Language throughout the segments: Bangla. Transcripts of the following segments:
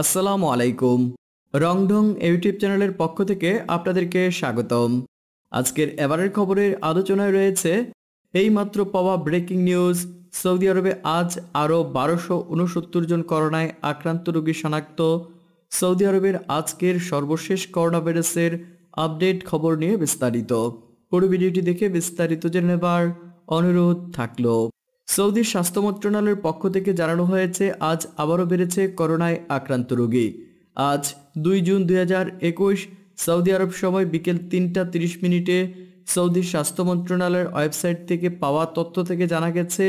আসসালামু আলাইকুম রংঢং ইউটিউব চ্যানেলের পক্ষ থেকে আপনাদেরকে স্বাগতম আজকের এবারের খবরের আলোচনায় রয়েছে এই মাত্র পাওয়া ব্রেকিং নিউজ সৌদি আরবে আজ আরও বারোশো উনসত্তর জন করোনায় আক্রান্ত রোগী শনাক্ত সৌদি আরবের আজকের সর্বশেষ করোনা ভাইরাসের আপডেট খবর নিয়ে বিস্তারিত পুরো ভিডিওটি দেখে বিস্তারিত জেনে নেবার অনুরোধ থাকলো সৌদির স্বাস্থ্য মন্ত্রণালয়ের পক্ষ থেকে জানানো হয়েছে আজ আবারও বেড়েছে করোনায় আক্রান্ত রোগী আজ দুই জুন দুই সৌদি আরব সময় বিকেল তিনটা তিরিশ মিনিটে সৌদির স্বাস্থ্য মন্ত্রণালয়ের ওয়েবসাইট থেকে পাওয়া তথ্য থেকে জানা গেছে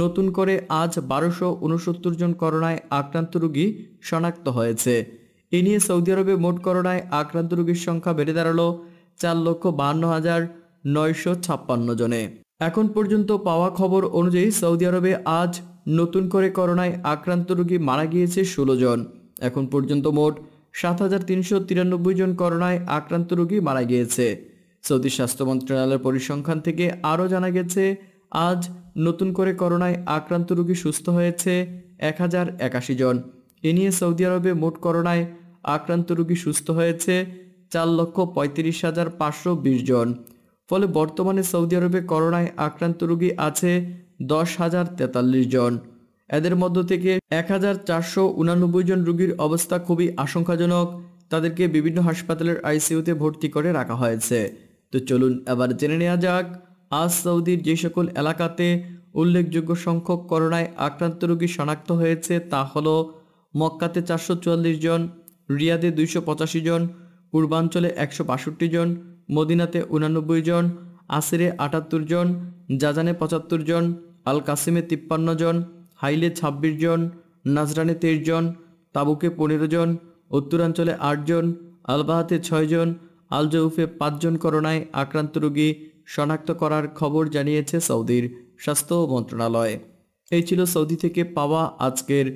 নতুন করে আজ বারোশো উনসত্তর জন করোনায় আক্রান্ত রোগী শনাক্ত হয়েছে এ নিয়ে সৌদি আরবে মোট করোনায় আক্রান্ত রোগীর সংখ্যা বেড়ে দাঁড়ালো চার লক্ষ বাহান্ন হাজার নয়শো ছাপ্পান্ন জনে এখন পর্যন্ত পাওয়া খবর অনুযায়ী সৌদি আরবে আজ নতুন করে করোনায় আক্রান্ত রোগী মারা গিয়েছে ষোলো জন এখন পর্যন্ত মোট সাত হাজার তিনশো তিরানব্বই জন করোনায় আক্রান্ত রোগী মারা গিয়েছে সৌদি স্বাস্থ্য মন্ত্রণালয়ের পরিসংখ্যান থেকে আরও জানা গেছে আজ নতুন করে করোনায় আক্রান্ত রোগী সুস্থ হয়েছে এক হাজার একাশি জন এ নিয়ে সৌদি আরবে মোট করোনায় আক্রান্ত রোগী সুস্থ হয়েছে চার লক্ষ পঁয়ত্রিশ হাজার পাঁচশো বিশ জন ফলে বর্তমানে সৌদি আরবে করোনায় আক্রান্ত রোগী আছে দশ হাজার তেতাল্লিশ জন এদের মধ্য থেকে এক হাজার চারশো উনানব্বই জন রুগীর অবস্থা খুবই আশঙ্কাজনক তাদেরকে বিভিন্ন হাসপাতালের আইসিইউতে ভর্তি করে রাখা হয়েছে তো চলুন এবার জেনে নেওয়া যাক আজ সৌদির যে সকল এলাকাতে উল্লেখযোগ্য সংখ্যক করোনায় আক্রান্ত রোগী শনাক্ত হয়েছে তা হল মক্কাতে চারশো জন রিয়াদে দুইশো জন পূর্বাঞ্চলে একশো জন মদিনাতে উনানব্বই জন আসিরে আটাত্তর জন জাজানে পঁচাত্তর জন আল কাসিমে তিপ্পান্ন জন হাইলে ২৬ জন নাজরানে তেইশ জন তাবুকে পনেরো জন উত্তরাঞ্চলে আটজন আলবাহাতে ছয়জন আলজৌফে পাঁচজন করোনায় আক্রান্ত রোগী শনাক্ত করার খবর জানিয়েছে সৌদির স্বাস্থ্য মন্ত্রণালয় এই ছিল সৌদি থেকে পাওয়া আজকের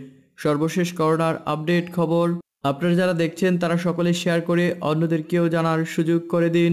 সর্বশেষ করোনার আপডেট খবর আপনারা যারা দেখছেন তারা সকলে শেয়ার করে অন্যদেরকেও জানার সুযোগ করে দিন